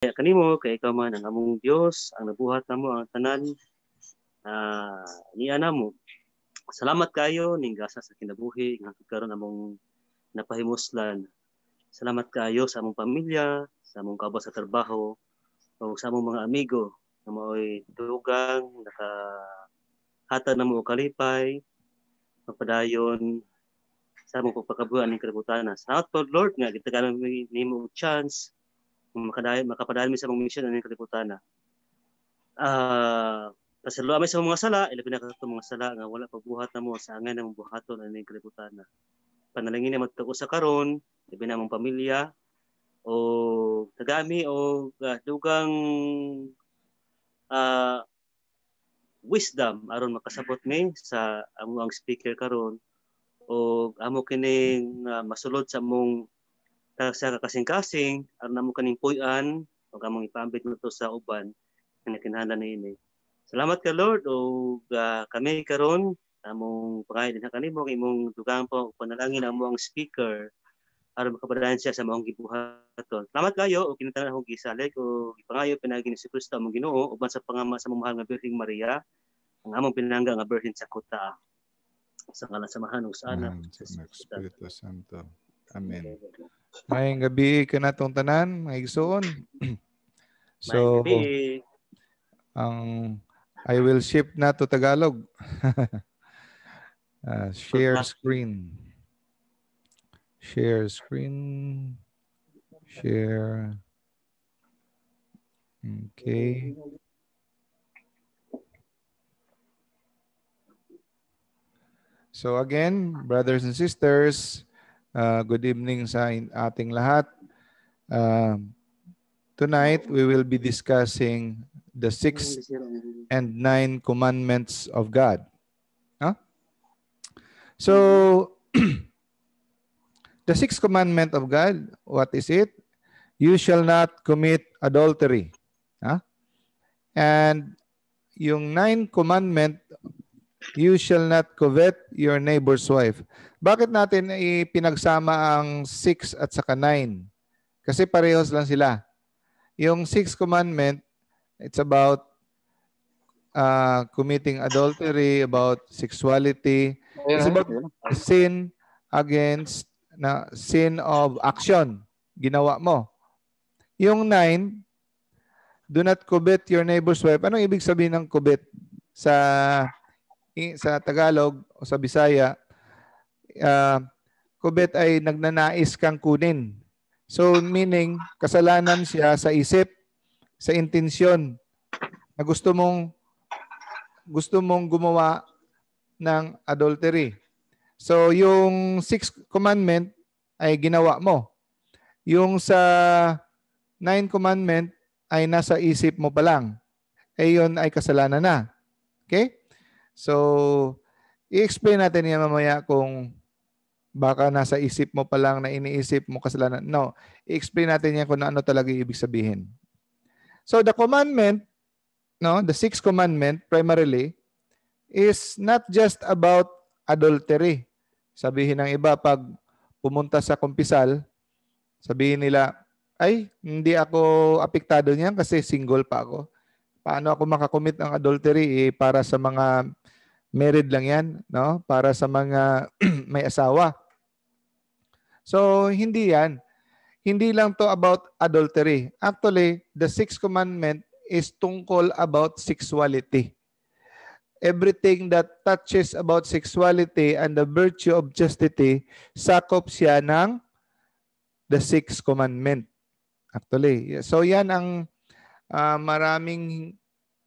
Kaya kanimo, kay ikaw man ang among Dios ang nabuhat namo ang tanan uh, niya namo. Salamat kayo ning gasa sa kinabuhi nga karon among napahimuslan. Salamat kayo sa among pamilya, sa among kaabot sa trabaho, o sa among mga amigo na mao'y dugang naka hata na mo kalipay, mapadayon sa among pagpakabuhan ng kalibutanas. Salamat po Lord nga kita ka nimo chance makadayon makapadayon mi sa mga misyon aning kalibutana ah uh, pasalo mi sa mga sala ilabi na kadto mga sala nga wala pagbuhat mo sa angay na buhaton aning kalibutana panalangin na magtuo sa karon labi na mong pamilya o tagami o uh, dugang uh, wisdom aron makasabot mi sa amo ang speaker karon o amo kining uh, masulod sa mong sa kakasing-kasing, aron namo kaning puy-an, o kamong ipambit mo to sa uban na nakinhala eh. na ini. Salamat ka Lord o uh, kami karon among pangayon din kanimo kay imong dugang po panalangin amo ang speaker aron makabadalan siya sa maong gibuhaton. Salamat kayo o kinatanan akong gisalig o ipangayo pinagi ni si Kristo among Ginoo uban sa pangama sa mamahal nga Birhing Maria ang among pinangga nga Birhen sa kuta. Sa ngalan sa sa anak sa Espiritu Santo. Amen. Amen. Mayang gabi kanatong tanan, maigsoon. so, ang I will shift na to Tagalog. uh, share screen. Share screen. Share. Okay. So again, brothers and sisters, uh, good evening sa ating lahat. Uh, tonight, we will be discussing the sixth and nine commandments of God. Huh? So, the sixth commandment of God, what is it? You shall not commit adultery. Huh? And yung nine commandment you shall not covet your neighbor's wife. Bakit natin ipinagsama ang 6 at saka 9? Kasi parehos lang sila. Yung 6 commandment, it's about uh, committing adultery, about sexuality. It's about sin against na sin of action. Ginawa mo. Yung 9, do not covet your neighbor's wife. Anong ibig sabihin ng covet sa sa Tagalog o sa Bisaya, uh, kubet ay nagnanais kang kunin. So meaning, kasalanan siya sa isip, sa intensyon na gusto mong gusto mong gumawa ng adultery. So yung sixth commandment ay ginawa mo. Yung sa nine commandment ay nasa isip mo pa lang. Eh yun ay kasalanan na. Okay? So, i-explain natin yan mamaya kung baka nasa isip mo pa lang na iniisip mo kasalanan. No, i-explain natin yan kung ano talaga ibig sabihin. So, the commandment, no, the sixth commandment primarily, is not just about adultery. Sabihin ng iba, pag pumunta sa kumpisal, sabihin nila, ay, hindi ako apektado niyan kasi single pa ako. Paano ako makakomit ng adultery eh, para sa mga Married lang yan, no? Para sa mga may asawa. So, hindi yan. Hindi lang to about adultery. Actually, the sixth commandment is tungkol about sexuality. Everything that touches about sexuality and the virtue of chastity, sakop siya ng the sixth commandment. Actually, so yan ang uh, maraming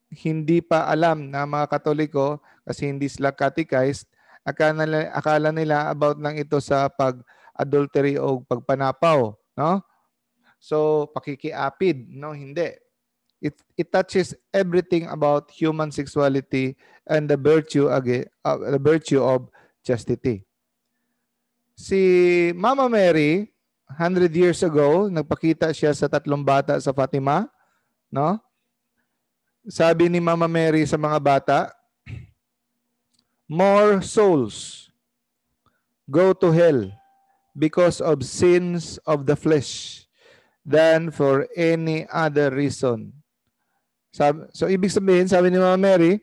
hindi pa alam na mga Katoliko kasi hindi sila catechized, akala nila, akala nila about lang ito sa pag-adultery o pagpanapaw, no? So, pakikiapid, no? Hindi. It, it touches everything about human sexuality and the virtue again, uh, the virtue of chastity. Si Mama Mary, 100 years ago, nagpakita siya sa tatlong bata sa Fatima, no? Sabi ni Mama Mary sa mga bata, more souls go to hell because of sins of the flesh than for any other reason. so ibig sabihin, sabi ni Mama Mary,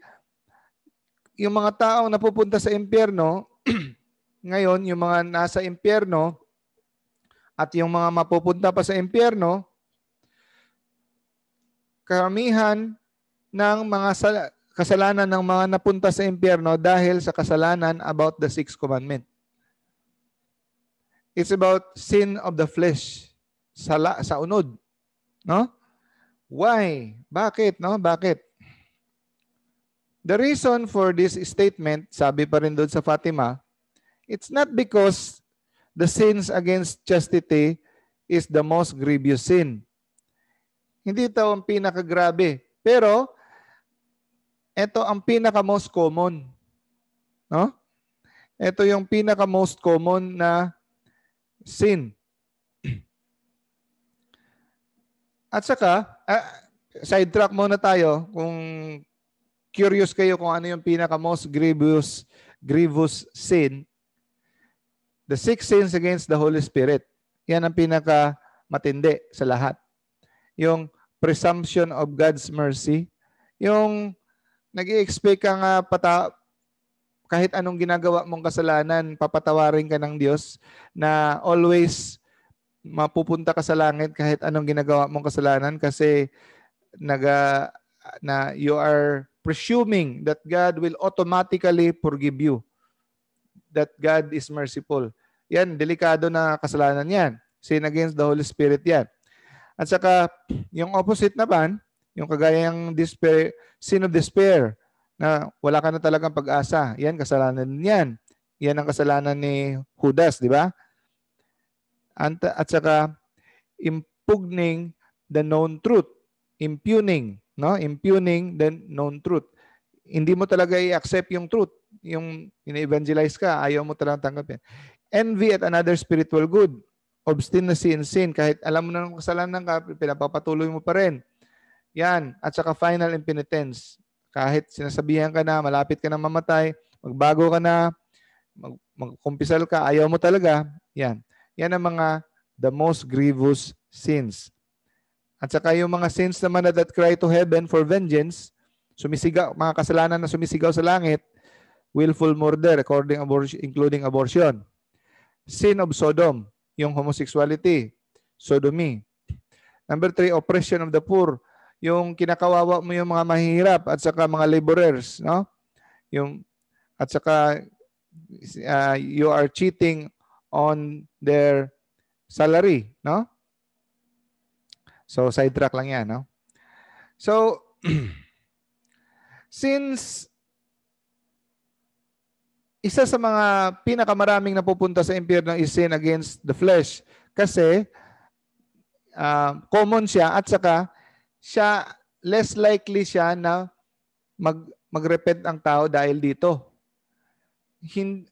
yung mga taong napupunta sa impyerno, ngayon, yung mga nasa impyerno at yung mga mapupunta pa sa impyerno, karamihan ng mga sal- kasalanan ng mga napunta sa impyerno dahil sa kasalanan about the sixth commandment. It's about sin of the flesh sa la, sa unod, no? Why? Bakit, no? Bakit? The reason for this statement, sabi pa rin doon sa Fatima, it's not because the sins against chastity is the most grievous sin. Hindi ito ang pinakagrabe. Pero, ito ang pinaka most common. No? Ito yung pinaka most common na sin. At saka, uh, ah, side track muna tayo kung curious kayo kung ano yung pinaka most grievous grievous sin. The six sins against the Holy Spirit. Yan ang pinaka matindi sa lahat. Yung presumption of God's mercy, yung nag expect kang uh, pata kahit anong ginagawa mong kasalanan, papatawarin ka ng Diyos na always mapupunta ka sa langit kahit anong ginagawa mong kasalanan kasi naga na you are presuming that God will automatically forgive you. That God is merciful. Yan, delikado na kasalanan yan. Sin against the Holy Spirit yan. At saka, yung opposite naman, yung kagaya ng despair, sin of despair na wala ka na talagang pag-asa. Yan, kasalanan niyan. Yan ang kasalanan ni Judas, di ba? At saka impugning the known truth. Impugning, no? Impugning the known truth. Hindi mo talaga i-accept yung truth. Yung ina-evangelize ka, ayaw mo talagang tanggapin. Envy at another spiritual good obstinacy in sin, kahit alam mo na ng kasalanan ka, pinapapatuloy mo pa rin. Yan. At saka final impenitence. Kahit sinasabihan ka na, malapit ka na mamatay, magbago ka na, mag, magkumpisal ka, ayaw mo talaga. Yan. Yan ang mga the most grievous sins. At saka yung mga sins naman na that cry to heaven for vengeance, sumisigaw, mga kasalanan na sumisigaw sa langit, willful murder according abortion, including abortion. Sin of Sodom, yung homosexuality, sodomy. Number three, oppression of the poor, yung kinakawawa mo yung mga mahirap at saka mga laborers, no? Yung at saka uh, you are cheating on their salary, no? So side track lang 'yan, no? So since isa sa mga pinakamaraming napupunta sa impyerno is sin against the flesh kasi uh, common siya at saka siya less likely siya na mag magrepent ang tao dahil dito. Hin,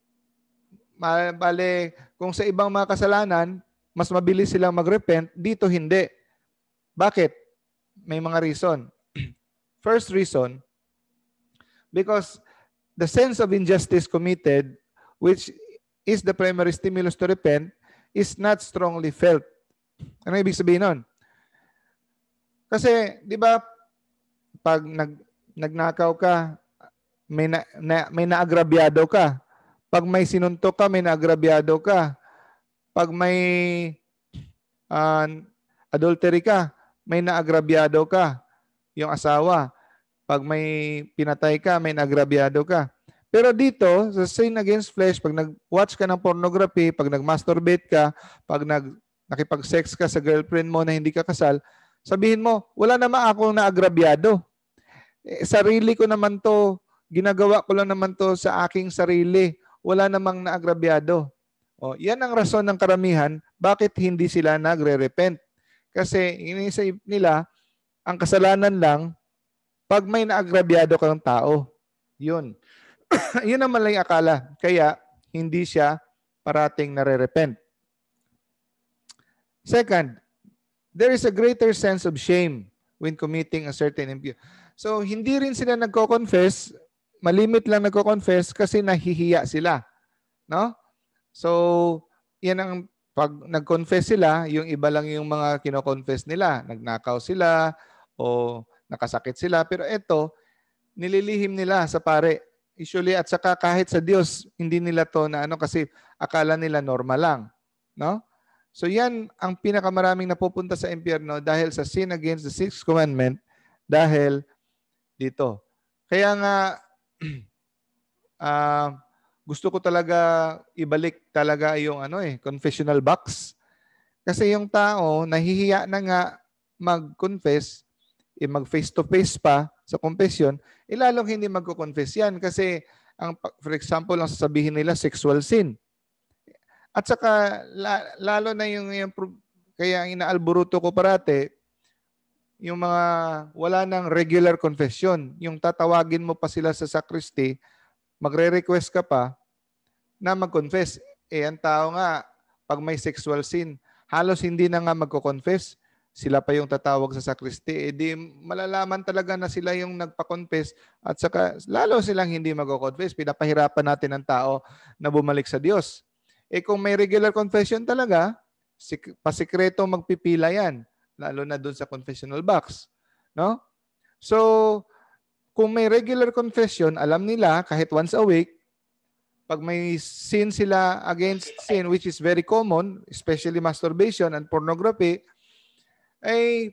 bale, kung sa ibang mga kasalanan, mas mabilis silang magrepent, dito hindi. Bakit? May mga reason. First reason, because the sense of injustice committed, which is the primary stimulus to repent, is not strongly felt. Ano ibig sabihin nun? Kasi, di ba, pag nag, nagnakaw ka, may, na, na, may naagrabyado ka. Pag may sinuntok ka, may naagrabyado ka. Pag may uh, adultery ka, may naagrabyado ka. Yung asawa. Pag may pinatay ka, may naagrabyado ka. Pero dito, sa sin against flesh, pag nag-watch ka ng pornography, pag nag-masturbate ka, pag nag nakipag-sex ka sa girlfriend mo na hindi ka kasal, Sabihin mo, wala naman akong naagrabyado. Eh, sarili ko naman to, ginagawa ko lang naman to sa aking sarili. Wala namang naagrabyado. O, yan ang rason ng karamihan bakit hindi sila nagre-repent. Kasi iniisip nila, ang kasalanan lang pag may naagrabyado kang tao. Yun. yun ang maling akala. Kaya hindi siya parating nare-repent. Second, there is a greater sense of shame when committing a certain impurity. So, hindi rin sila nagko-confess, malimit lang nagko-confess kasi nahihiya sila. No? So, yan ang pag nag-confess sila, yung iba lang yung mga kino-confess nila. Nagnakaw sila o nakasakit sila. Pero ito, nililihim nila sa pare. Usually, at saka kahit sa Diyos, hindi nila to na ano kasi akala nila normal lang. No? So yan ang pinakamaraming napupunta sa impyerno dahil sa sin against the sixth commandment dahil dito. Kaya nga uh, gusto ko talaga ibalik talaga yung ano eh confessional box kasi yung tao nahihiya na nga mag-confess eh, mag face to face pa sa confession ilalong eh, hindi magko-confess yan kasi ang for example ang sasabihin nila sexual sin at saka lalo na yung, yung kaya ang inaalburuto ko parate, yung mga wala nang regular confession, yung tatawagin mo pa sila sa sacristy, magre-request ka pa na mag-confess. Eh, ang tao nga, pag may sexual sin, halos hindi na nga magko-confess, sila pa yung tatawag sa sacristy. Eh di malalaman talaga na sila yung nagpa-confess at saka lalo silang hindi magko-confess. Pinapahirapan natin ang tao na bumalik sa Diyos. Eh kung may regular confession talaga, pasikreto magpipila yan, lalo na doon sa confessional box. No? So, kung may regular confession, alam nila kahit once a week, pag may sin sila against sin, which is very common, especially masturbation and pornography, ay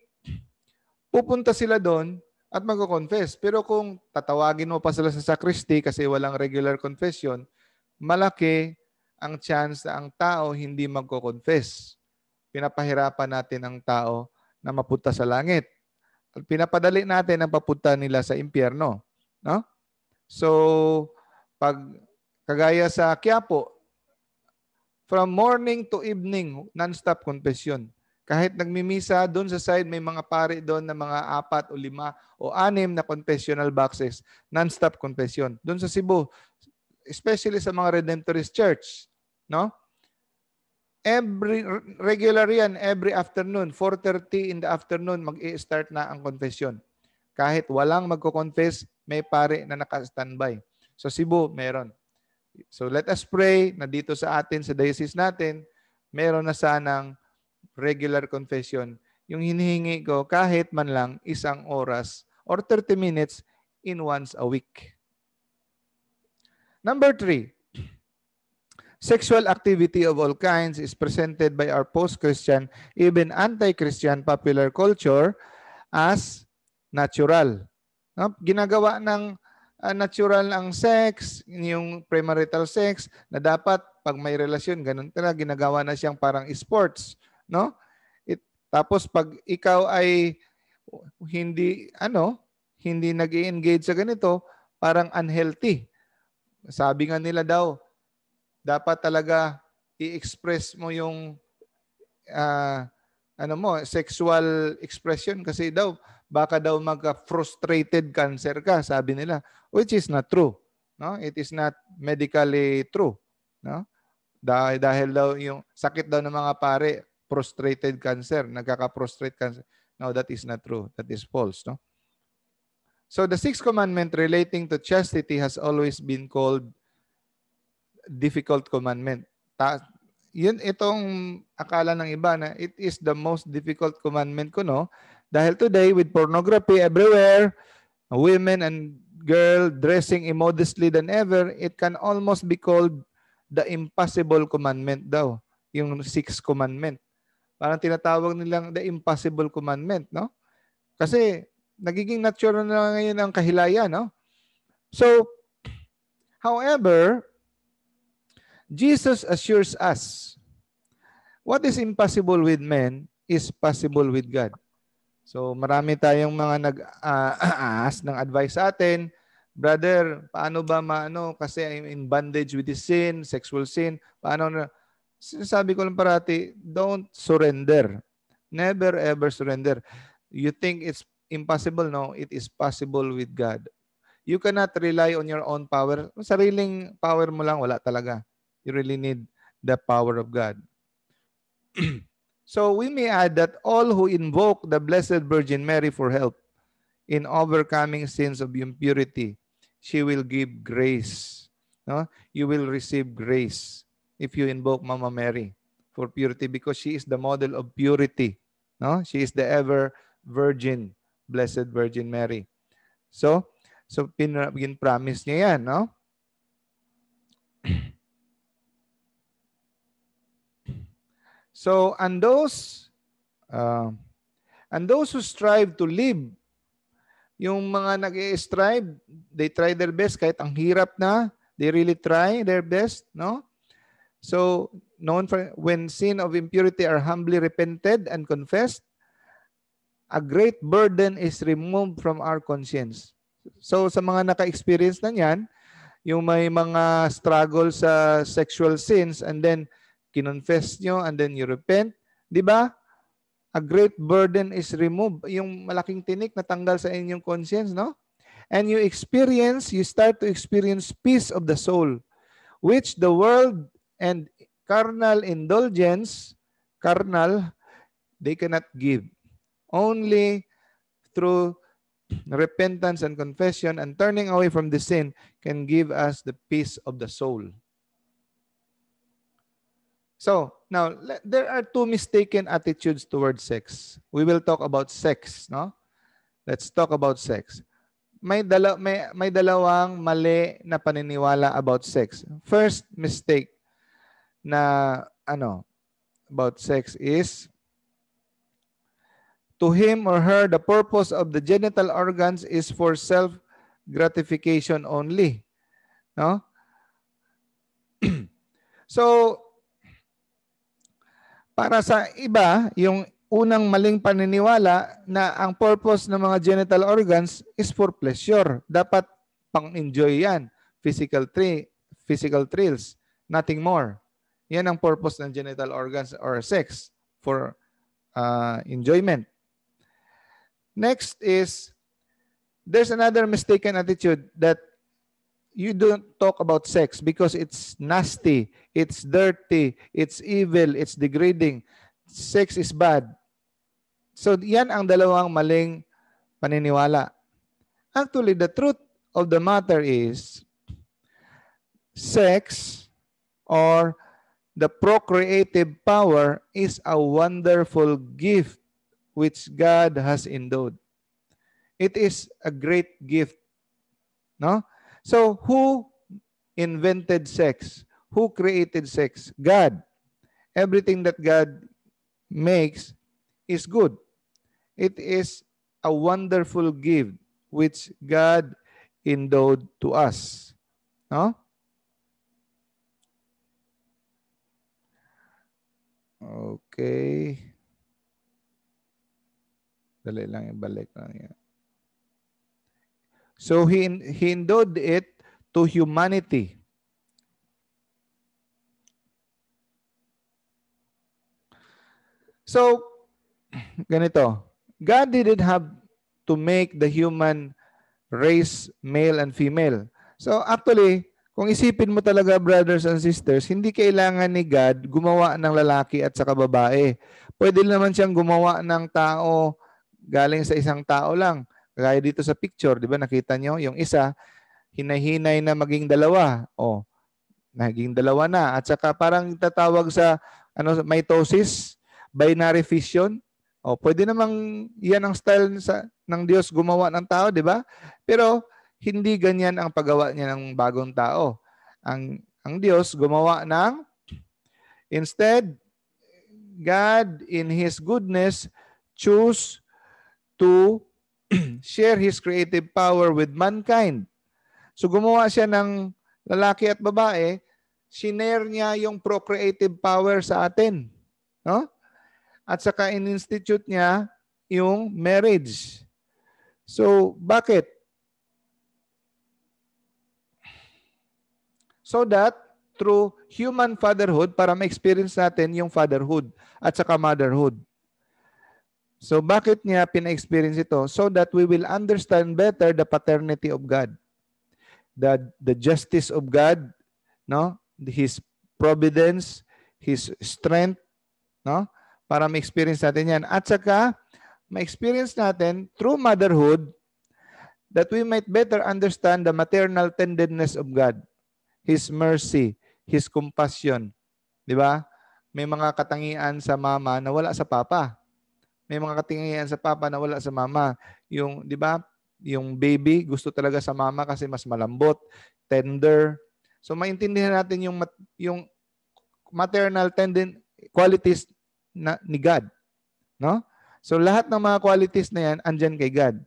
pupunta sila doon at magko-confess. Pero kung tatawagin mo pa sila sa sacristy kasi walang regular confession, malaki ang chance na ang tao hindi magko-confess. Pinapahirapan natin ang tao na mapunta sa langit. At pinapadali natin ang papunta nila sa impyerno. No? So, pag kagaya sa Quiapo, from morning to evening, non-stop confession. Kahit nagmimisa, doon sa side may mga pare doon na mga apat o lima o anim na confessional boxes, non-stop confession. Doon sa Cebu, especially sa mga Redemptorist Church, no? Every regular yan, every afternoon, 4:30 in the afternoon mag-i-start na ang confession. Kahit walang magko-confess, may pare na naka-standby. so, Cebu, meron. So let us pray na dito sa atin, sa diocese natin, meron na sanang regular confession. Yung hinihingi ko kahit man lang isang oras or 30 minutes in once a week. Number three, Sexual activity of all kinds is presented by our post-Christian, even anti-Christian popular culture as natural. No? Ginagawa ng uh, natural ang sex, yung premarital sex, na dapat pag may relasyon, ganun talaga, ginagawa na siyang parang sports. No? It, tapos pag ikaw ay hindi, ano, hindi nag engage sa ganito, parang unhealthy. Sabi nga nila daw, dapat talaga i-express mo yung uh, ano mo, sexual expression kasi daw baka daw magka-frustrated cancer ka, sabi nila, which is not true. No? It is not medically true. No? Dahil, dahil daw yung sakit daw ng mga pare, frustrated cancer, nagkaka-prostrate cancer. No, that is not true. That is false. No? So the sixth commandment relating to chastity has always been called difficult commandment. Ta- yun itong akala ng iba na it is the most difficult commandment ko, no? Dahil today, with pornography everywhere, women and girl dressing immodestly than ever, it can almost be called the impossible commandment daw. Yung sixth commandment. Parang tinatawag nilang the impossible commandment, no? Kasi nagiging natural na ngayon ang kahilayan no? So, however, Jesus assures us, what is impossible with men is possible with God. So marami tayong mga nag-aas ah, uh, ng advice sa atin, brother, paano ba maano kasi I'm in bondage with this sin, sexual sin, paano na sinasabi ko lang parati, don't surrender. Never ever surrender. You think it's impossible? No, it is possible with God. You cannot rely on your own power. Sariling power mo lang, wala talaga. you really need the power of God. so we may add that all who invoke the Blessed Virgin Mary for help in overcoming sins of impurity, she will give grace. No? You will receive grace if you invoke Mama Mary for purity because she is the model of purity. No? She is the ever virgin, Blessed Virgin Mary. So, so pin, promise niya yan, no? So, and those, uh, and those who strive to live, yung mga nag strive they try their best kahit ang hirap na, they really try their best, no? So, known for, when sin of impurity are humbly repented and confessed, a great burden is removed from our conscience. So, sa mga naka-experience na yan, yung may mga struggle sa sexual sins and then kinonfess nyo, and then you repent. Di ba? A great burden is removed. Yung malaking tinik natanggal sa inyong conscience, no? And you experience, you start to experience peace of the soul, which the world and carnal indulgence, carnal, they cannot give. Only through repentance and confession and turning away from the sin can give us the peace of the soul. So now there are two mistaken attitudes towards sex. We will talk about sex, no? Let's talk about sex. May, dala, may, may dalawang mali na paniniwala about sex. First mistake na ano about sex is to him or her the purpose of the genital organs is for self gratification only. No? so Para sa iba, yung unang maling paniniwala na ang purpose ng mga genital organs is for pleasure. Dapat pang-enjoy yan. Physical, tri- physical thrills. Nothing more. Yan ang purpose ng genital organs or sex for uh, enjoyment. Next is, there's another mistaken attitude that you don't talk about sex because it's nasty, it's dirty, it's evil, it's degrading. Sex is bad. So yan ang dalawang maling paniniwala. Actually, the truth of the matter is sex or the procreative power is a wonderful gift which God has endowed. It is a great gift. No? So who invented sex? Who created sex? God. Everything that God makes is good. It is a wonderful gift which God endowed to us. No? Okay. Dali lang ibalik na yan. So he, he endowed it to humanity. So, ganito. God didn't have to make the human race male and female. So actually, kung isipin mo talaga brothers and sisters, hindi kailangan ni God gumawa ng lalaki at saka babae. Pwede naman siyang gumawa ng tao galing sa isang tao lang. Kaya dito sa picture, di ba nakita nyo, yung isa, hinahinay na maging dalawa. oh, naging dalawa na. At saka parang tatawag sa ano, mitosis, binary fission. oh, pwede namang yan ang style sa, ng Diyos gumawa ng tao, di ba? Pero hindi ganyan ang paggawa niya ng bagong tao. Ang, ang Diyos gumawa ng instead, God in His goodness choose to share His creative power with mankind. So gumawa siya ng lalaki at babae, shinare niya yung procreative power sa atin. No? At saka in-institute niya yung marriage. So, bakit? So that through human fatherhood, para ma-experience natin yung fatherhood at saka motherhood. So bakit niya pina-experience ito? So that we will understand better the paternity of God. The, the justice of God, no? His providence, His strength, no? Para ma-experience natin yan. At saka, ma-experience natin through motherhood that we might better understand the maternal tenderness of God, His mercy, His compassion. Di ba? May mga katangian sa mama na wala sa papa may mga katingian sa papa na wala sa mama. Yung, di ba? Yung baby, gusto talaga sa mama kasi mas malambot, tender. So, maintindihan natin yung, yung maternal tenden qualities na ni God. No? So, lahat ng mga qualities na yan, andyan kay God.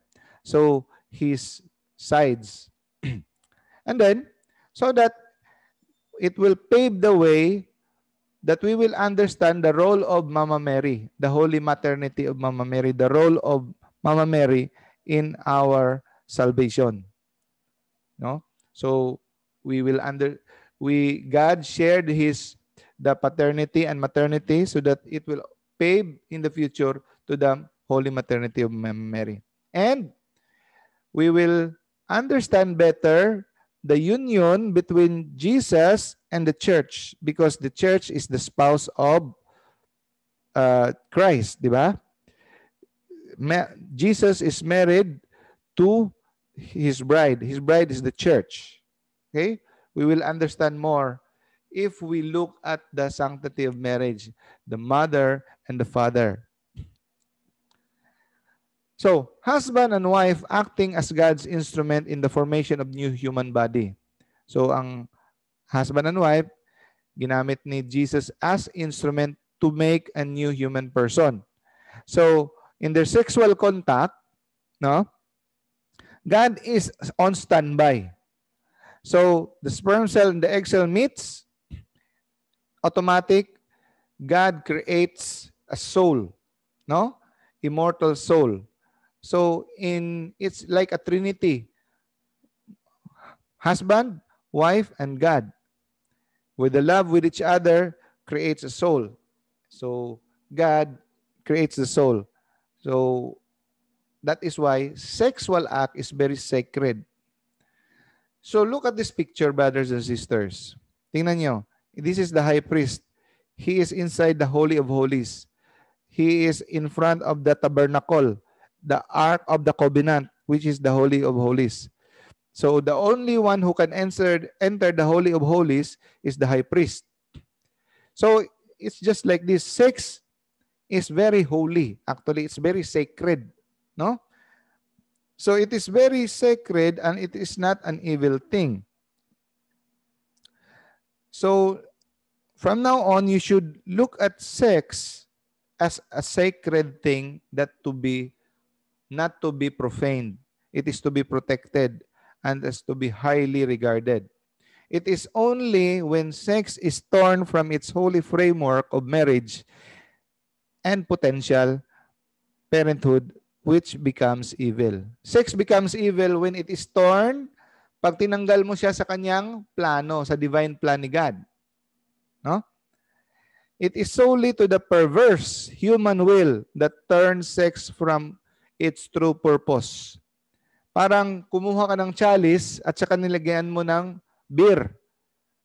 So, His sides. And then, so that it will pave the way that we will understand the role of Mama Mary, the holy maternity of Mama Mary, the role of Mama Mary in our salvation. No? So we will under we God shared his the paternity and maternity so that it will pave in the future to the holy maternity of Mama Mary. And we will understand better the union between Jesus and the church because the church is the spouse of uh, Christ, di ba? Ma Jesus is married to his bride. His bride is the church. Okay? We will understand more if we look at the sanctity of marriage, the mother and the father. So, husband and wife acting as God's instrument in the formation of new human body. So, ang husband and wife, ginamit ni Jesus as instrument to make a new human person. So, in their sexual contact, no, God is on standby. So, the sperm cell and the egg cell meets, automatic, God creates a soul, no? Immortal soul. So in it's like a trinity. Husband, wife, and God. With the love with each other creates a soul. So God creates the soul. So that is why sexual act is very sacred. So look at this picture, brothers and sisters. Tingnan nyo. This is the high priest. He is inside the Holy of Holies. He is in front of the tabernacle the Ark of the Covenant, which is the Holy of Holies. So the only one who can enter, enter the Holy of Holies is the high priest. So it's just like this. Sex is very holy. Actually, it's very sacred. No? So it is very sacred and it is not an evil thing. So from now on, you should look at sex as a sacred thing that to be not to be profaned. It is to be protected and is to be highly regarded. It is only when sex is torn from its holy framework of marriage and potential parenthood which becomes evil. Sex becomes evil when it is torn pag tinanggal mo siya sa kanyang plano, sa divine plan ni God. No? It is solely to the perverse human will that turns sex from its true purpose. Parang kumuha ka ng chalice at saka nilagyan mo ng beer.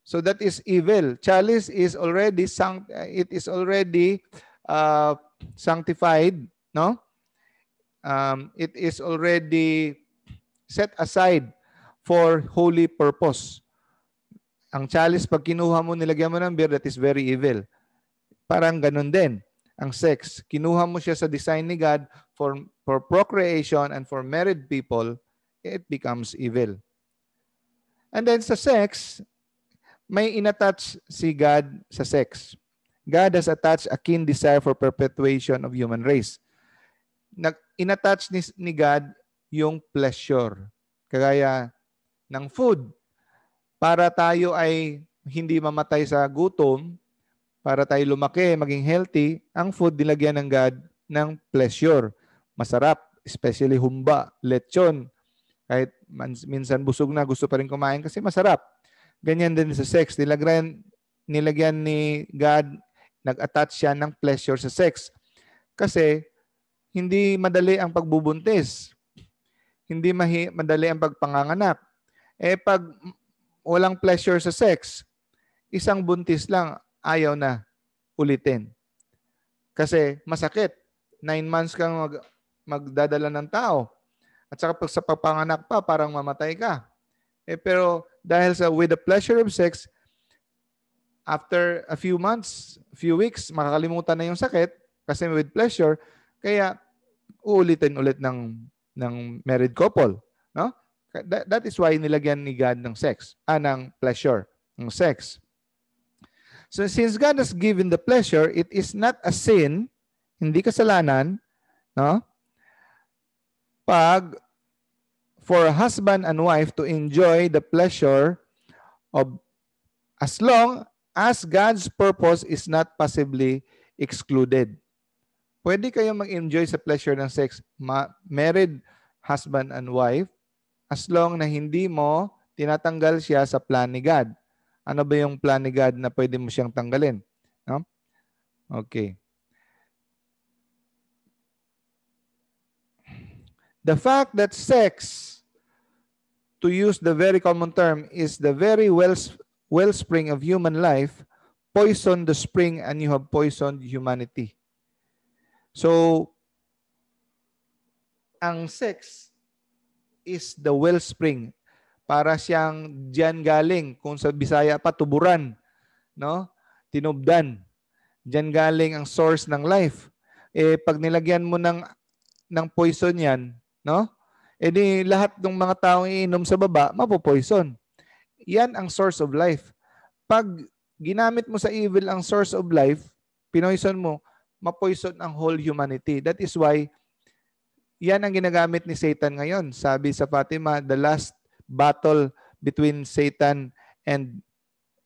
So that is evil. Chalice is already sanct uh, it is already uh, sanctified, no? Um, it is already set aside for holy purpose. Ang chalice, pag kinuha mo, nilagyan mo ng beer, that is very evil. Parang ganun din ang sex. Kinuha mo siya sa design ni God for For procreation and for married people, it becomes evil. And then sa sex, may inattach si God sa sex. God has attached a keen desire for perpetuation of human race. Nag inattach ni, ni God yung pleasure. Kagaya ng food. Para tayo ay hindi mamatay sa gutom, para tayo lumaki, maging healthy, ang food nilagyan ng God ng pleasure masarap, especially humba, lechon. Kahit minsan busog na, gusto pa rin kumain kasi masarap. Ganyan din sa sex. Nilagyan, nilagyan ni God, nag-attach siya ng pleasure sa sex. Kasi hindi madali ang pagbubuntis. Hindi mahi, madali ang pagpanganganak. Eh pag walang pleasure sa sex, isang buntis lang, ayaw na ulitin. Kasi masakit. Nine months kang magdadala ng tao. At saka pag sa pagpanganak pa, parang mamatay ka. Eh, pero dahil sa with the pleasure of sex, after a few months, few weeks, makakalimutan na yung sakit kasi with pleasure, kaya uulitin ulit ng ng married couple, no? That, that is why nilagyan ni God ng sex, ah, ng pleasure, ng sex. So since God has given the pleasure, it is not a sin, hindi kasalanan, no? pag for husband and wife to enjoy the pleasure of as long as God's purpose is not possibly excluded. Pwede kayong mag-enjoy sa pleasure ng sex, ma- married husband and wife, as long na hindi mo tinatanggal siya sa plan ni God. Ano ba yung plan ni God na pwede mo siyang tanggalin? No? Okay. The fact that sex, to use the very common term, is the very wells, wellspring of human life, poison the spring and you have poisoned humanity. So, ang sex is the wellspring. Para siyang diyan galing. Kung sa Bisaya pa, tuburan. No? Tinubdan. Diyan galing ang source ng life. Eh, pag nilagyan mo ng, ng poison yan, no? E di lahat ng mga taong iinom sa baba, mapopoison. Yan ang source of life. Pag ginamit mo sa evil ang source of life, pinoison mo, mapoison ang whole humanity. That is why yan ang ginagamit ni Satan ngayon. Sabi sa Fatima, the last battle between Satan and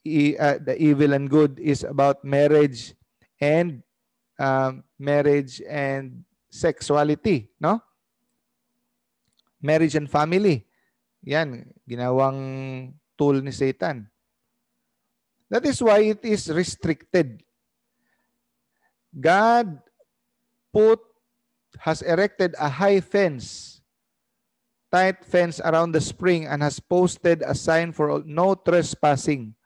e, uh, the evil and good is about marriage and uh, marriage and sexuality, no? marriage and family. Yan, ginawang tool ni Satan. That is why it is restricted. God put has erected a high fence, tight fence around the spring and has posted a sign for no trespassing.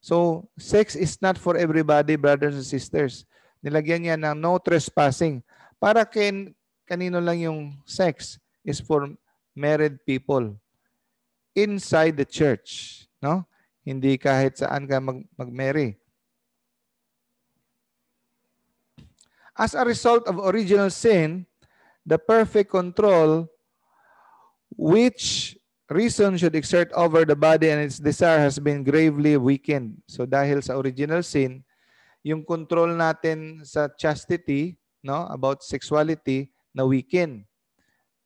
So, sex is not for everybody, brothers and sisters. Nilagyan niya ng no trespassing. Para kin, kanino lang yung sex is for married people inside the church. No? Hindi kahit saan ka mag- marry As a result of original sin, the perfect control which reason should exert over the body and its desire has been gravely weakened. So dahil sa original sin, yung control natin sa chastity, no, about sexuality na weaken,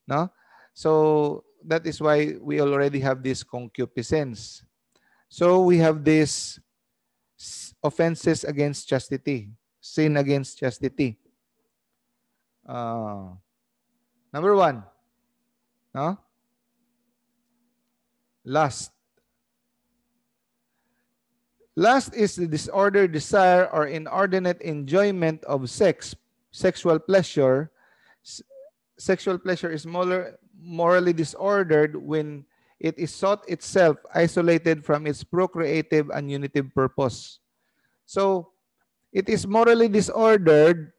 no? So that is why we already have this concupiscence. So we have this offenses against chastity, sin against chastity. Uh, number one, huh? lust. Lust is the disorder, desire, or inordinate enjoyment of sex, sexual pleasure. S sexual pleasure is smaller morally disordered when it is sought itself isolated from its procreative and unitive purpose. So, it is morally disordered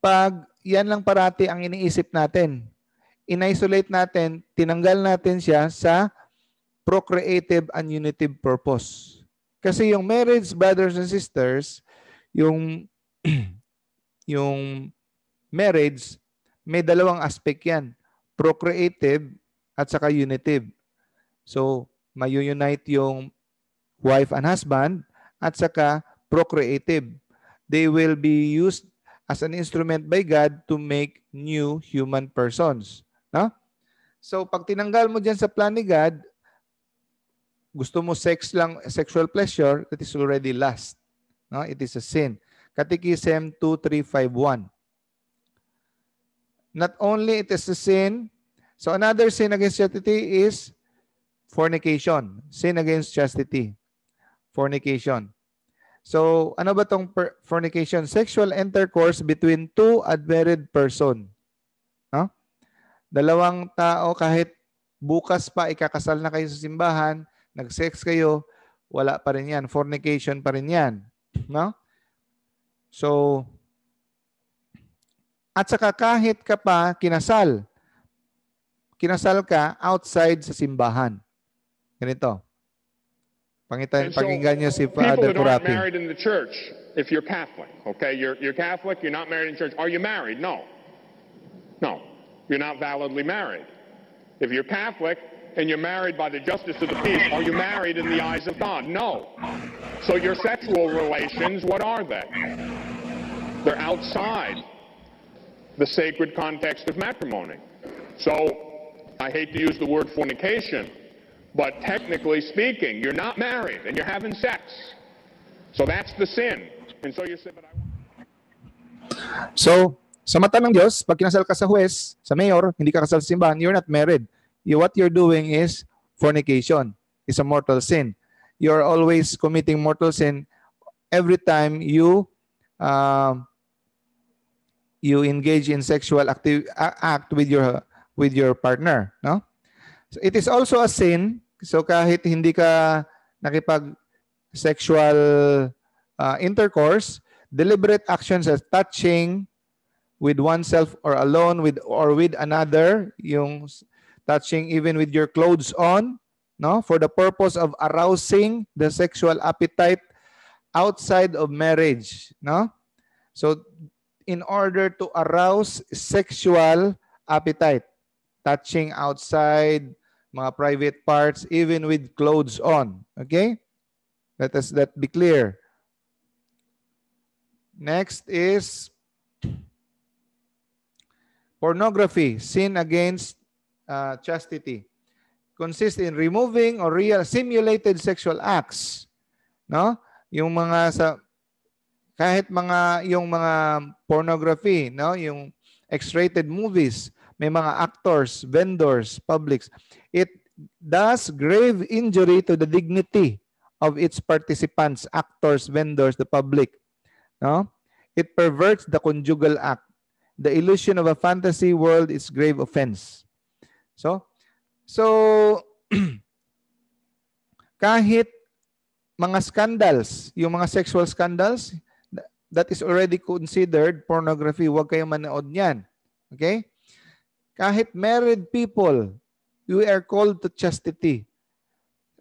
pag yan lang parati ang iniisip natin. In-isolate natin, tinanggal natin siya sa procreative and unitive purpose. Kasi yung marriage, brothers and sisters, yung yung marriage, may dalawang aspect yan procreative at saka unitive. So, mayu-unite yung wife and husband at saka procreative. They will be used as an instrument by God to make new human persons. No? So, pag tinanggal mo dyan sa plan ni God, gusto mo sex lang, sexual pleasure, that is already lust. No? It is a sin. Catechism 2351 not only it is a sin, so another sin against chastity is fornication. Sin against chastity. Fornication. So, ano ba tong fornication? Sexual intercourse between two unmarried person. No? Dalawang tao kahit bukas pa ikakasal na kayo sa simbahan, nag-sex kayo, wala pa rin yan. Fornication pa rin yan. No? So, At saka kahit ka pa kinasal, kinasal ka outside sa simbahan. Ganito. Pangitan, so, pakinggan niyo si Father Kurapi. People married in the church, if you're Catholic, okay? You're, you're Catholic, you're not married in church. Are you married? No. No. You're not validly married. If you're Catholic and you're married by the justice of the peace, are you married in the eyes of God? No. So your sexual relations, what are they? They're outside the sacred context of matrimony. So I hate to use the word fornication, but technically speaking, you're not married and you're having sex. So that's the sin. And so you said, but I... So, sa mata ng Diyos, pag kinasal ka sa huwes, sa mayor, hindi ka kasal sa simbahan, you're not married. You, what you're doing is fornication. It's a mortal sin. You're always committing mortal sin every time you uh, you engage in sexual active, act with your with your partner, no? So it is also a sin. So kahit hindi ka nakipag sexual uh, intercourse, deliberate actions as touching with oneself or alone with or with another, yung touching even with your clothes on, no? For the purpose of arousing the sexual appetite outside of marriage, no? So in order to arouse sexual appetite, touching outside, mga private parts, even with clothes on. Okay? Let us that be clear. Next is pornography, sin against uh, chastity. Consists in removing or real simulated sexual acts. No? Yung mga sa Kahit mga yung mga pornography, no, yung X-rated movies, may mga actors, vendors, publics. It does grave injury to the dignity of its participants, actors, vendors, the public. No? It perverts the conjugal act. The illusion of a fantasy world is grave offense. So, so kahit mga scandals, yung mga sexual scandals, that is already considered pornography. Huwag kayong manood niyan. Okay? Kahit married people, you are called to chastity.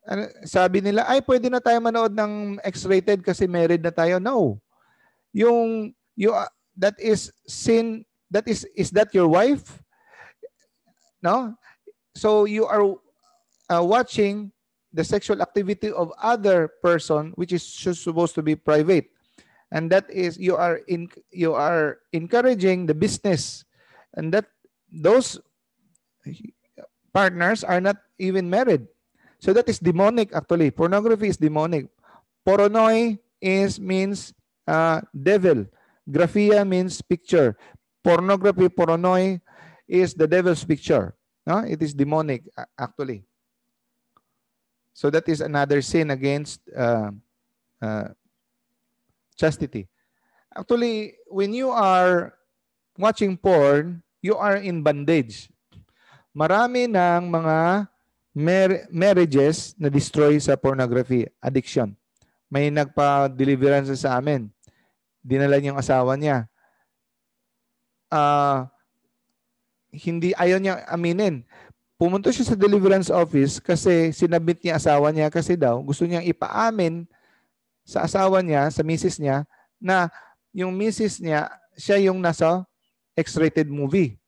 Ano, sabi nila, ay pwede na tayo manood ng X-rated kasi married na tayo. No. Yung you that is sin that is is that your wife? No? So you are uh, watching the sexual activity of other person which is supposed to be private and that is you are in you are encouraging the business and that those partners are not even married so that is demonic actually pornography is demonic poronoi is means uh, devil graphia means picture pornography poronoi is the devil's picture no? it is demonic actually so that is another sin against uh, uh, chastity. Actually, when you are watching porn, you are in bondage. Marami ng mga mar- marriages na destroy sa pornography, addiction. May nagpa-deliverance sa amin. Dinala niya asawa niya. Uh, hindi ayaw niya aminin. Pumunta siya sa deliverance office kasi sinabit niya asawa niya kasi daw gusto niyang ipaamin sa asawa niya, sa misis niya, na yung misis niya, siya yung nasa X-rated movie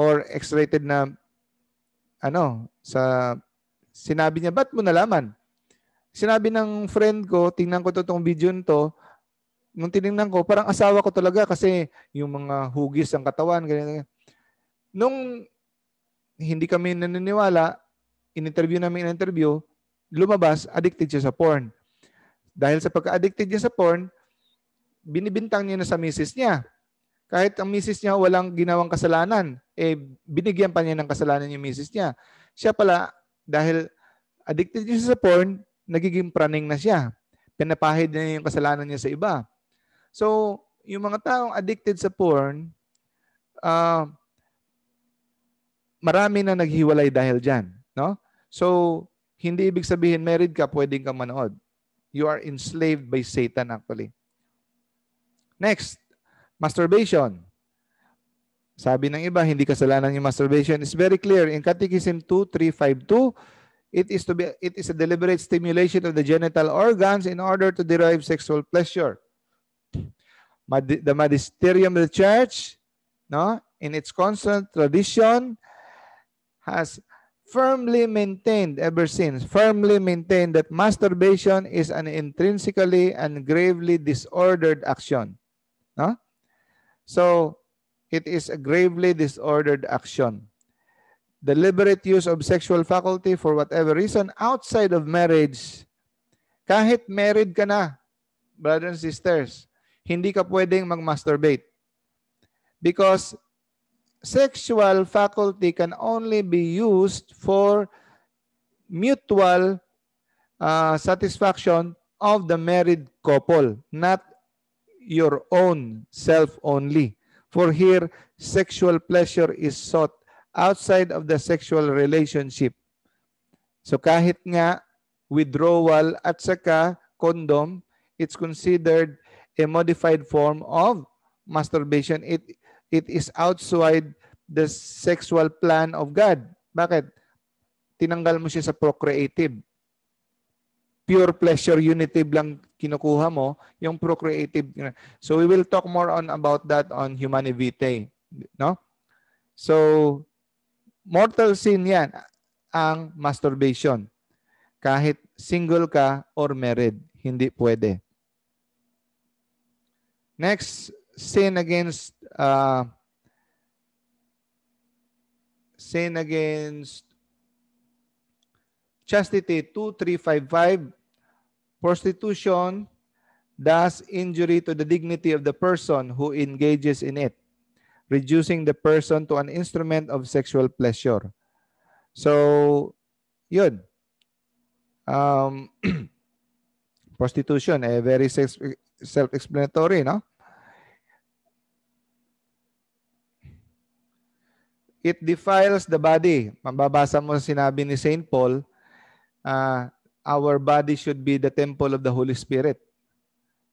or X-rated na ano, sa sinabi niya, ba't mo nalaman? Sinabi ng friend ko, tingnan ko to tong video nito, nung tiningnan ko, parang asawa ko talaga kasi yung mga hugis ang katawan, ganyan, ganyan. Nung hindi kami naniniwala, in-interview namin in-interview, lumabas, addicted siya sa porn. Dahil sa pagka-addicted niya sa porn, binibintang niya na sa misis niya. Kahit ang misis niya walang ginawang kasalanan, eh binigyan pa niya ng kasalanan yung misis niya. Siya pala, dahil addicted niya sa porn, nagiging praning na siya. Pinapahid niya yung kasalanan niya sa iba. So, yung mga taong addicted sa porn, uh, marami na naghiwalay dahil dyan. No? So, hindi ibig sabihin married ka, pwedeng ka manood. you are enslaved by Satan actually. Next, masturbation. Sabi ng iba, hindi kasalanan yung masturbation. It's very clear in Catechism 2352, it is to be it is a deliberate stimulation of the genital organs in order to derive sexual pleasure. The magisterium of the church, no, in its constant tradition has firmly maintained ever since, firmly maintained that masturbation is an intrinsically and gravely disordered action. No? So, it is a gravely disordered action. Deliberate use of sexual faculty for whatever reason outside of marriage. Kahit married ka na, brothers and sisters, hindi ka pwedeng mag-masturbate. Because sexual faculty can only be used for mutual uh, satisfaction of the married couple, not your own self only. For here, sexual pleasure is sought outside of the sexual relationship. So kahit nga withdrawal at saka condom, it's considered a modified form of masturbation. It It is outside the sexual plan of God. Bakit? Tinanggal mo siya sa procreative. Pure pleasure unity lang kinukuha mo, yung procreative. So we will talk more on about that on Humani Vitae. No? So, mortal sin yan, ang masturbation. Kahit single ka or married, hindi pwede. Next, sin against uh, sin against chastity 2355 prostitution does injury to the dignity of the person who engages in it reducing the person to an instrument of sexual pleasure so yun um prostitution eh very self-explanatory no it defiles the body. Mababasa mo sinabi ni St. Paul, uh, our body should be the temple of the Holy Spirit.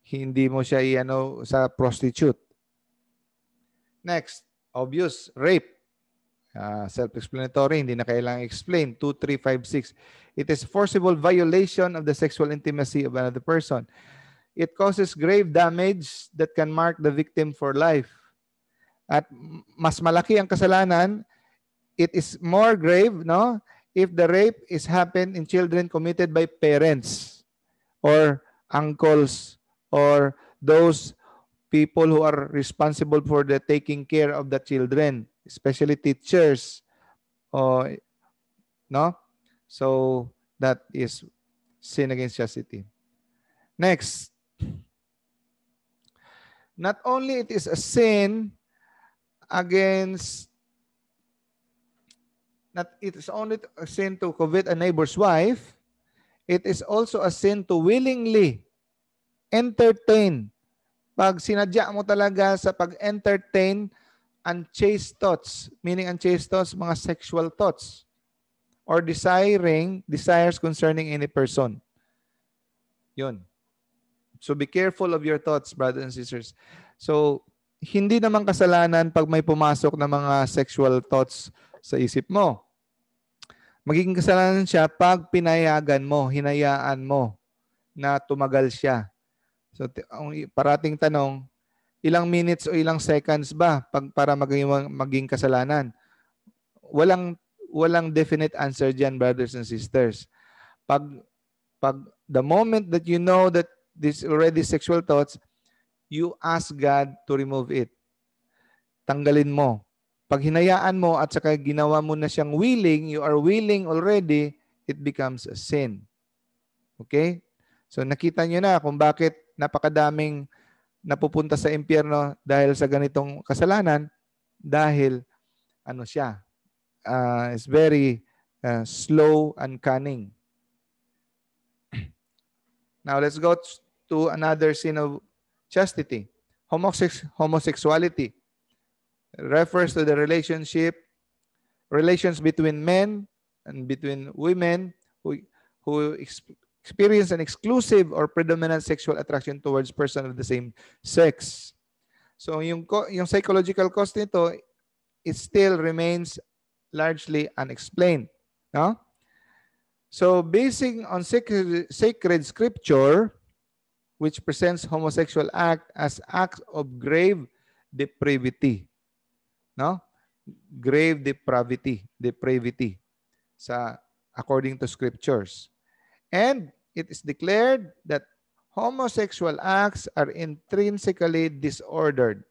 Hindi mo siya ano sa prostitute. Next, obvious, rape. Uh, self-explanatory, hindi na kailangang explain. 2, 3, 5, 6. It is forcible violation of the sexual intimacy of another person. It causes grave damage that can mark the victim for life at mas malaki ang kasalanan, it is more grave, no? If the rape is happened in children committed by parents or uncles or those people who are responsible for the taking care of the children, especially teachers. Or, oh, no? So that is sin against chastity. Next. Not only it is a sin against that, it is only a sin to covet a neighbor's wife, it is also a sin to willingly entertain. Pag sinadya mo talaga sa pag-entertain unchaste thoughts, meaning unchaste thoughts, mga sexual thoughts or desiring desires concerning any person. Yun. So be careful of your thoughts, brothers and sisters. So hindi naman kasalanan pag may pumasok na mga sexual thoughts sa isip mo. Magiging kasalanan siya pag pinayagan mo, hinayaan mo na tumagal siya. So ang parating tanong, ilang minutes o ilang seconds ba pag para maging maging kasalanan? Walang walang definite answer diyan brothers and sisters. Pag pag the moment that you know that this already sexual thoughts, you ask God to remove it. Tanggalin mo. Pag hinayaan mo at saka ginawa mo na siyang willing, you are willing already, it becomes a sin. Okay? So nakita nyo na kung bakit napakadaming napupunta sa impyerno dahil sa ganitong kasalanan dahil ano siya uh, is very uh, slow and cunning. Now let's go to another sin of chastity. homosexuality refers to the relationship, relations between men and between women who, who ex experience an exclusive or predominant sexual attraction towards persons of the same sex. So yung, yung psychological cost nito, it still remains largely unexplained. No? So basing on sacred, sacred scripture, which presents homosexual act as acts of grave depravity. No? Grave depravity, depravity sa according to scriptures. And it is declared that homosexual acts are intrinsically disordered,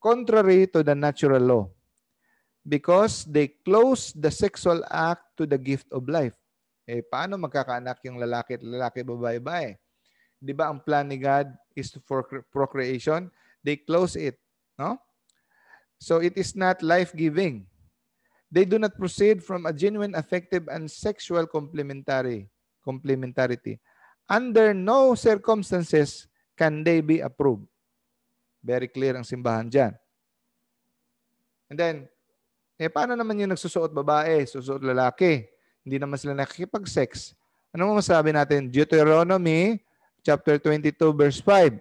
contrary to the natural law, because they close the sexual act to the gift of life. Eh, paano magkakaanak yung lalaki at lalaki, babae, babae? 'di ba ang plan ni God is for procreation, they close it, no? So it is not life-giving. They do not proceed from a genuine affective and sexual complementary complementarity. Under no circumstances can they be approved. Very clear ang simbahan diyan. And then, eh paano naman yung nagsusuot babae, susuot lalaki? Hindi naman sila nakikipag-sex. Ano mo masabi natin? Deuteronomy chapter 22 verse 5.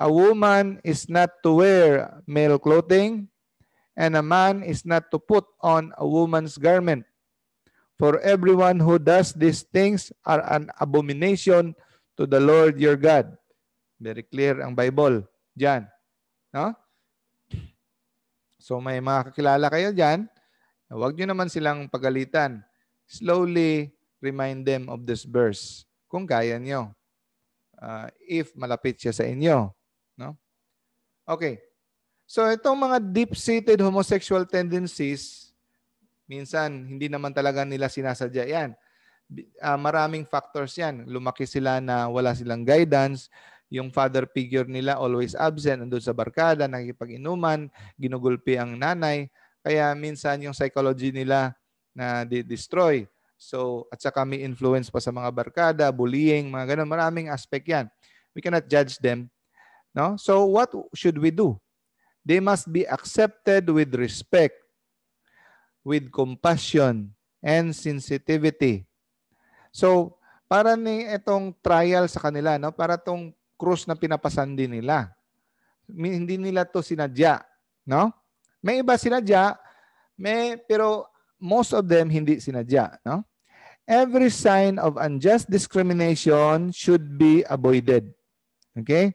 A woman is not to wear male clothing and a man is not to put on a woman's garment. For everyone who does these things are an abomination to the Lord your God. Very clear ang Bible. Diyan. No? So may mga kakilala kayo diyan. Huwag niyo naman silang pagalitan. Slowly remind them of this verse kung kaya nyo uh, if malapit siya sa inyo. No? Okay. So itong mga deep-seated homosexual tendencies, minsan hindi naman talaga nila sinasadya yan. Uh, maraming factors yan. Lumaki sila na wala silang guidance, yung father figure nila always absent, andun sa barkada, nakikipag-inuman, ginugulpi ang nanay, kaya minsan yung psychology nila na di-destroy. So, at saka may influence pa sa mga barkada, bullying, mga ganun. Maraming aspect yan. We cannot judge them. No? So, what should we do? They must be accepted with respect, with compassion, and sensitivity. So, para ni itong trial sa kanila, no? para tong cross na pinapasan din nila. Hindi nila to sinadya. No? May iba sinadya, may, pero most of them hindi sinadya. No? every sign of unjust discrimination should be avoided. Okay?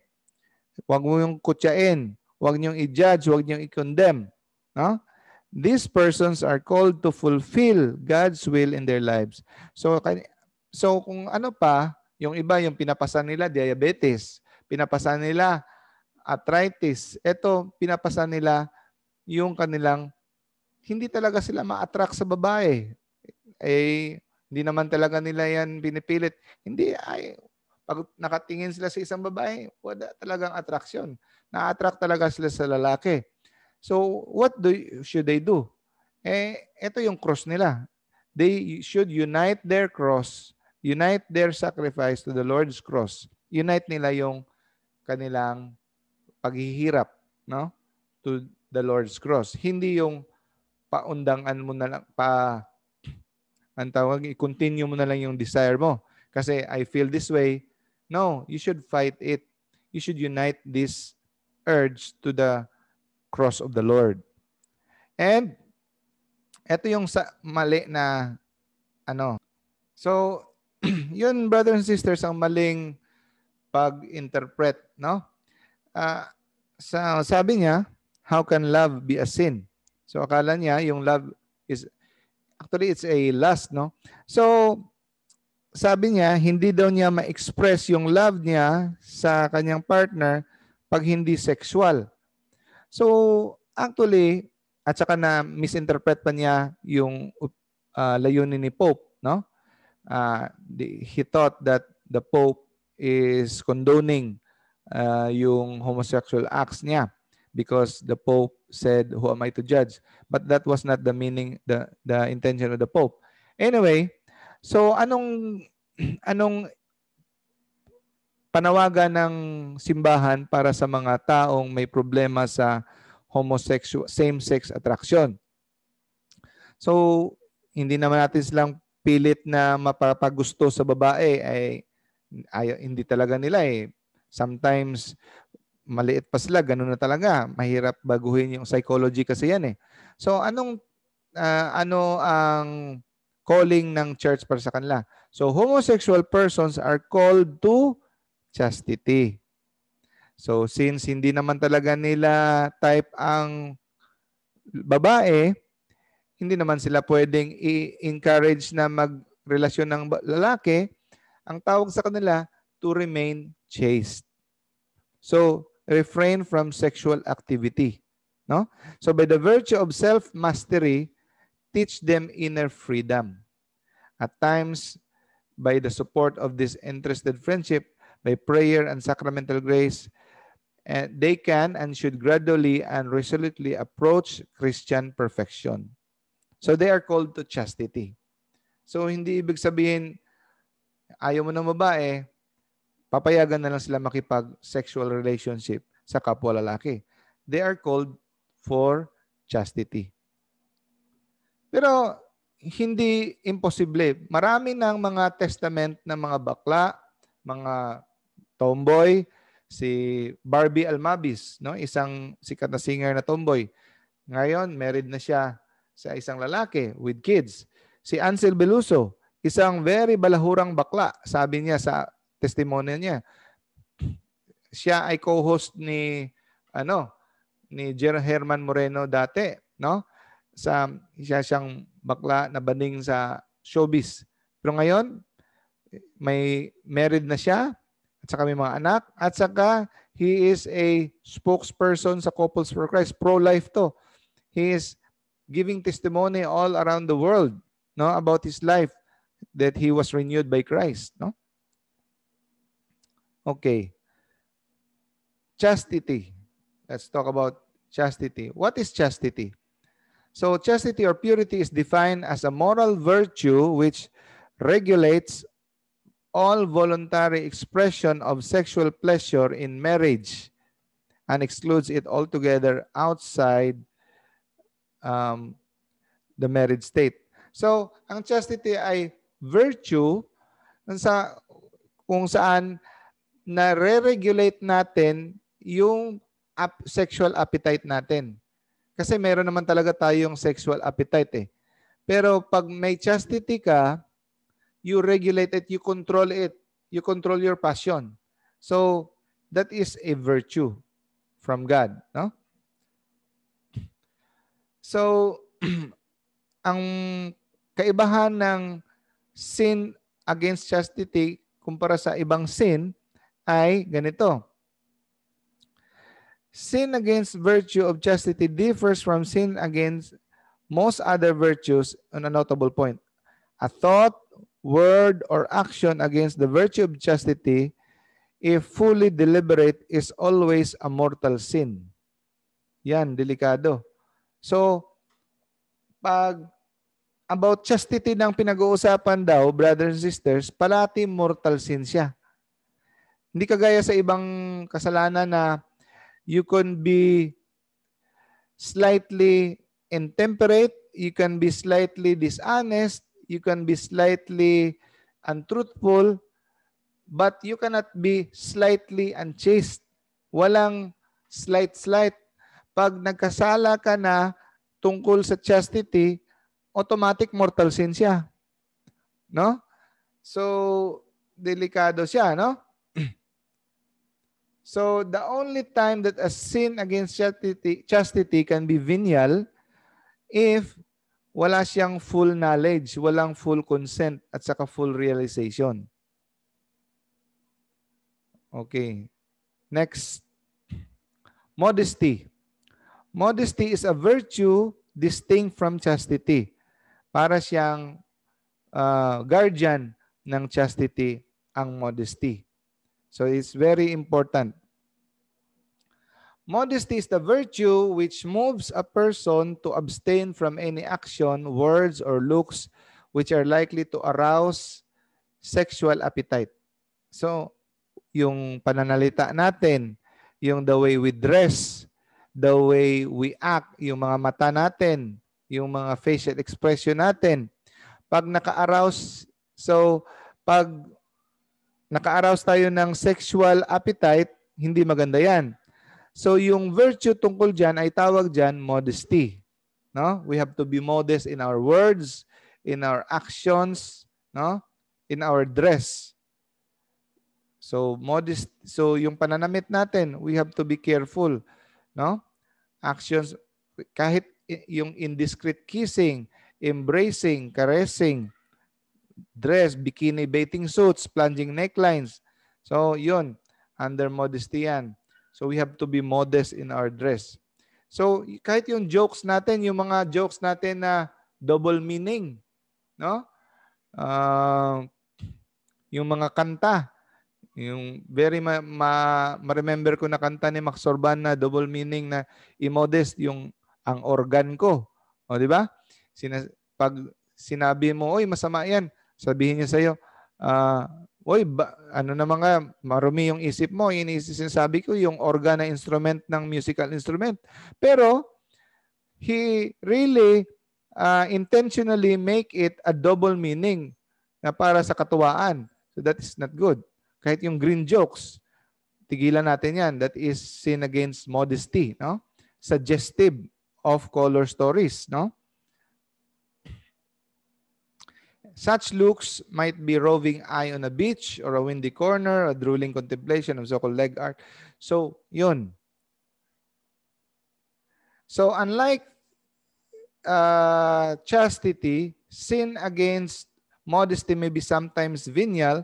Huwag mo yung kutsain. Huwag niyong i-judge. Huwag niyong i-condemn. No? These persons are called to fulfill God's will in their lives. So, so kung ano pa, yung iba, yung pinapasa nila diabetes. Pinapasa nila arthritis. Ito, pinapasa nila yung kanilang hindi talaga sila ma-attract sa babae. Eh, hindi naman talaga nila yan pinipilit. Hindi, ay, pag nakatingin sila sa isang babae, wala talagang attraction. Na-attract talaga sila sa lalaki. So, what do should they do? Eh, ito yung cross nila. They should unite their cross, unite their sacrifice to the Lord's cross. Unite nila yung kanilang paghihirap, no? To the Lord's cross. Hindi yung paundangan mo na lang, pa ang tawag, i-continue mo na lang yung desire mo. Kasi I feel this way. No, you should fight it. You should unite this urge to the cross of the Lord. And ito yung sa mali na ano. So, yun brothers and sisters ang maling pag-interpret, no? Uh, sa, sabi niya, how can love be a sin? So akala niya yung love is Actually, it's a lust, no? So, sabi niya, hindi daw niya ma-express yung love niya sa kanyang partner pag hindi sexual. So, actually, at saka na misinterpret pa niya yung uh, layunin ni Pope, no? Uh, he thought that the Pope is condoning uh, yung homosexual acts niya because the Pope said, who am I to judge? But that was not the meaning, the, the intention of the Pope. Anyway, so anong, anong panawagan ng simbahan para sa mga taong may problema sa homosexual same-sex attraction. So, hindi naman natin silang pilit na mapapagusto sa babae ay, ay hindi talaga nila eh. Sometimes maliit pa sila, ganun na talaga. Mahirap baguhin yung psychology kasi yan eh. So anong uh, ano ang calling ng church para sa kanila? So homosexual persons are called to chastity. So since hindi naman talaga nila type ang babae, hindi naman sila pwedeng i-encourage na magrelasyon ng lalaki. Ang tawag sa kanila to remain chaste. So refrain from sexual activity. No? So by the virtue of self-mastery, teach them inner freedom. At times, by the support of this interested friendship, by prayer and sacramental grace, and eh, they can and should gradually and resolutely approach Christian perfection. So they are called to chastity. So hindi ibig sabihin, ayaw mo ng babae, papayagan na lang sila makipag sexual relationship sa kapwa lalaki. They are called for chastity. Pero hindi imposible. Marami ng mga testament ng mga bakla, mga tomboy, si Barbie Almabis, no? isang sikat na singer na tomboy. Ngayon, married na siya sa isang lalaki with kids. Si Ansel Beluso, isang very balahurang bakla, sabi niya sa testimonya niya. Siya ay co-host ni ano ni Jer Herman Moreno dati, no? Sa siya siyang bakla na baning sa showbiz. Pero ngayon, may married na siya at saka may mga anak at saka he is a spokesperson sa Couples for Christ. Pro-life to. He is giving testimony all around the world no about his life that he was renewed by Christ no Okay. Chastity. Let's talk about chastity. What is chastity? So chastity or purity is defined as a moral virtue which regulates all voluntary expression of sexual pleasure in marriage and excludes it altogether outside um, the marriage state. So, ang chastity ay virtue kung, kung saan na re-regulate natin yung ap- sexual appetite natin. Kasi meron naman talaga tayong sexual appetite eh. Pero pag may chastity ka, you regulate it, you control it. You control your passion. So, that is a virtue from God, no? So, ang kaibahan ng sin against chastity kumpara sa ibang sin ay ganito. Sin against virtue of chastity differs from sin against most other virtues on a notable point. A thought, word, or action against the virtue of chastity, if fully deliberate, is always a mortal sin. Yan, delikado. So, pag about chastity ng pinag-uusapan daw, brothers and sisters, palati mortal sin siya. Hindi kagaya sa ibang kasalanan na you can be slightly intemperate, you can be slightly dishonest, you can be slightly untruthful, but you cannot be slightly unchaste. Walang slight-slight. Pag nagkasala ka na tungkol sa chastity, automatic mortal sin siya. No? So, delikado siya, no? So the only time that a sin against chastity, chastity can be venial if wala siyang full knowledge, walang full consent at saka full realization. Okay. Next. Modesty. Modesty is a virtue distinct from chastity. Para siyang uh, guardian ng chastity ang modesty. So it's very important. Modesty is the virtue which moves a person to abstain from any action, words, or looks which are likely to arouse sexual appetite. So, yung pananalita natin, yung the way we dress, the way we act, yung mga mata natin, yung mga facial expression natin. Pag naka-arouse, so pag naka-arouse tayo ng sexual appetite, hindi maganda yan. So yung virtue tungkol diyan ay tawag diyan modesty. No? We have to be modest in our words, in our actions, no? in our dress. So modest so yung pananamit natin, we have to be careful, no? Actions kahit yung indiscreet kissing, embracing, caressing, dress, bikini, bathing suits, plunging necklines. So, yun. Under modesty yan. So, we have to be modest in our dress. So, kahit yung jokes natin, yung mga jokes natin na double meaning, no? Uh, yung mga kanta, yung very ma, ma, ma ko na kanta ni Max Orban na double meaning na immodest yung ang organ ko. O, di ba? Sina, pag sinabi mo, oy masama yan, Sabihin niya sa'yo, uh, ah, Uy, ba, ano naman nga, marumi yung isip mo. Yun sinasabi ko, yung organ na instrument ng musical instrument. Pero, he really uh, intentionally make it a double meaning na para sa katuwaan. So that is not good. Kahit yung green jokes, tigilan natin yan. That is sin against modesty. No? Suggestive of color stories. No? Such looks might be roving eye on a beach or a windy corner, a drooling contemplation of so-called leg art. So, yun. So, unlike uh, chastity, sin against modesty may be sometimes venial,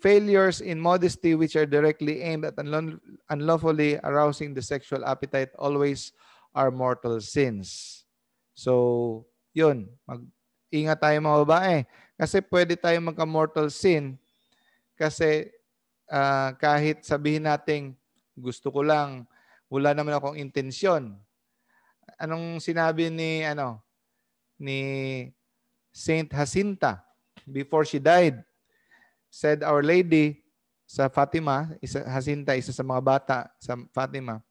failures in modesty which are directly aimed at unlaw unlawfully arousing the sexual appetite always are mortal sins. So, yun. Mag ingat tayo mga babae. Kasi pwede tayong magka-mortal sin. Kasi uh, kahit sabihin nating gusto ko lang, wala naman akong intensyon. Anong sinabi ni ano ni Saint Jacinta before she died? Said Our Lady sa Fatima, isa, Jacinta, isa sa mga bata sa Fatima,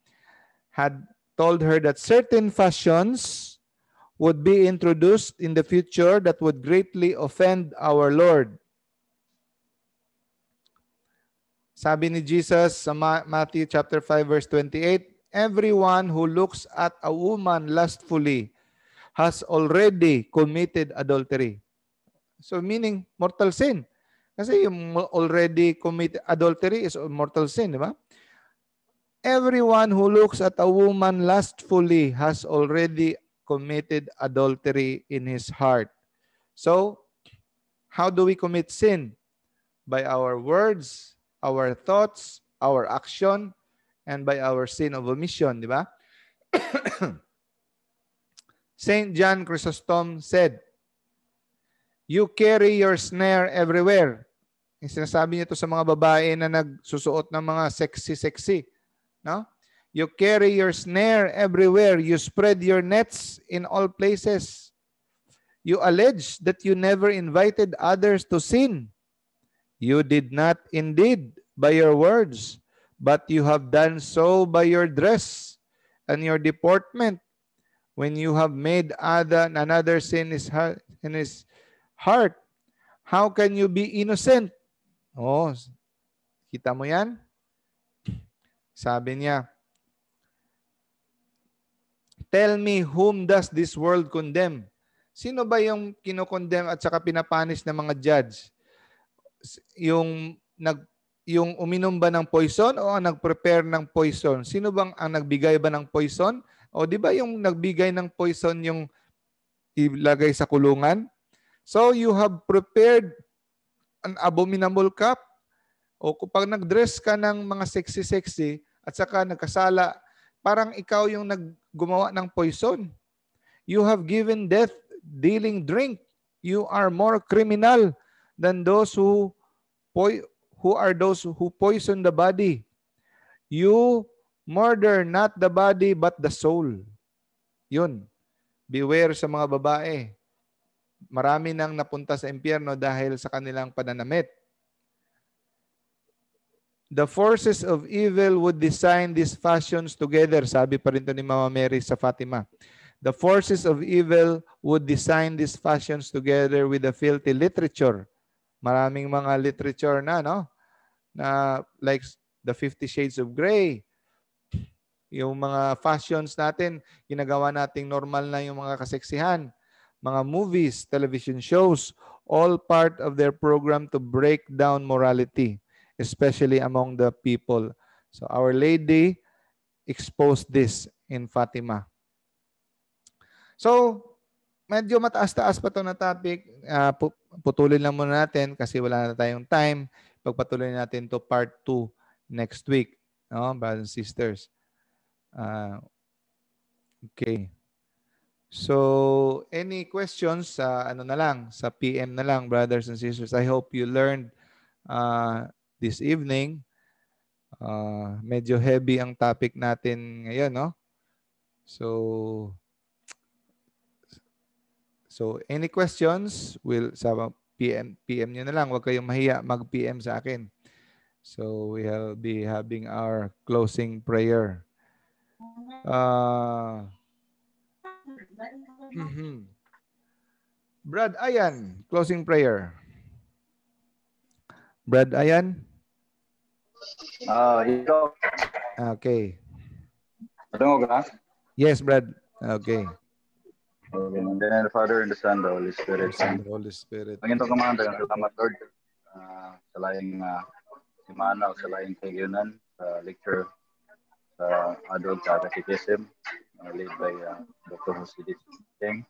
had told her that certain fashions would be introduced in the future that would greatly offend our Lord. Sabi ni Jesus sa Matthew chapter 5 verse 28, everyone who looks at a woman lustfully has already committed adultery. So meaning mortal sin. Kasi yung already commit adultery is a mortal sin, di ba? Everyone who looks at a woman lustfully has already committed adultery in his heart. So, how do we commit sin? By our words, our thoughts, our action, and by our sin of omission, di ba? St. John Chrysostom said, You carry your snare everywhere. Yung sinasabi niya to sa mga babae na nagsusuot ng mga sexy-sexy. No? You carry your snare everywhere. You spread your nets in all places. You allege that you never invited others to sin. You did not indeed by your words, but you have done so by your dress and your deportment. When you have made other, another sin in his heart, how can you be innocent? Oh, kita mo yan? Sabi niya, Tell me whom does this world condemn? Sino ba yung kinokondemn at saka pinapanish ng mga judge? Yung nag yung uminom ba ng poison o ang nag-prepare ng poison? Sino bang ang nagbigay ba ng poison? O di ba yung nagbigay ng poison yung ilagay sa kulungan? So you have prepared an abominable cup o kapag nag-dress ka ng mga sexy-sexy at saka nagkasala parang ikaw yung naggumawa ng poison. You have given death dealing drink. You are more criminal than those who po- who are those who poison the body. You murder not the body but the soul. Yun. Beware sa mga babae. Marami nang napunta sa impyerno dahil sa kanilang pananamit. The forces of evil would design these fashions together. Sabi pa rin to ni Mama Mary sa Fatima. The forces of evil would design these fashions together with the filthy literature. Maraming mga literature na, no? Na like the 50 Shades of Grey. Yung mga fashions natin, ginagawa nating normal na yung mga kaseksihan. Mga movies, television shows, all part of their program to break down morality especially among the people. So Our Lady exposed this in Fatima. So, medyo mataas-taas pa to na topic. Uh, putulin lang muna natin kasi wala na tayong time. Pagpatuloy natin to part 2 next week. No, brothers and sisters. Uh, okay. So, any questions, uh, ano na lang, sa PM na lang, brothers and sisters. I hope you learned uh, this evening. Uh, medyo heavy ang topic natin ngayon, no? So, so any questions, will sa PM, PM nyo na lang. Huwag kayong mahiya mag-PM sa akin. So, we will be having our closing prayer. Uh, mm-hmm. Brad Ayan, closing prayer. Brad Ayan. Uh, you know. Okay. Don't go, Yes, Brad. Ah, okay. Okay. In the Father, and the Son, the Holy Spirit. And the Holy Spirit. Panginoon Kamang, dagang salamat, Lord. Uh, sa laing uh, ah, simana o sa laing kayunan, sa uh, lecture sa uh, adult uh, catechism, uh, led by uh, Dr. Jose D. Cheng.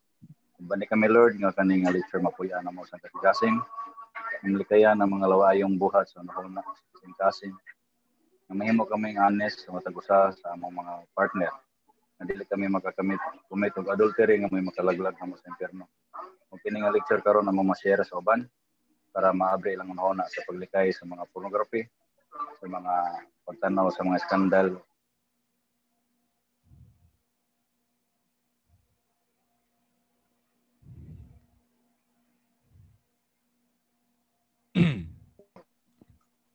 Bani kami, Lord, nga kaning lecture mapuyan na mo sa katigasing ang likaya ng mga lawayong buhat sa nakuna sa singkasin. Na mahimo kaming honest sa matagusa sa among mga partner na kami makakamit kumit og adultery nga may makalaglag hamo sa impierno. Ug kini lecture karon ang mamashare sa uban para maabre ilang unhona sa paglikay sa mga pornography, sa mga pagtanaw sa mga skandal,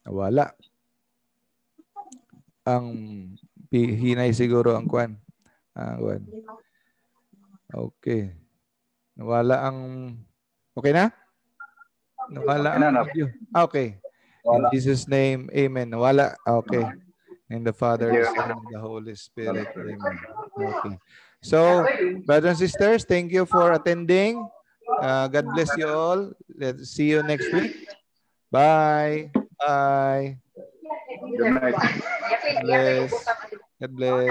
Wala. Ang hinay siguro ang kwan. Ah, kwan. Okay. Nawala ang Okay na? Nawala ang audio. Ah, okay. In Jesus name, amen. Nawala. Ah, okay. In the Father, Son, and the Holy Spirit. Amen. Okay. So, brothers and sisters, thank you for attending. Uh, God bless you all. Let's see you next week. Bye. Bye. Good night. God bless. God bless.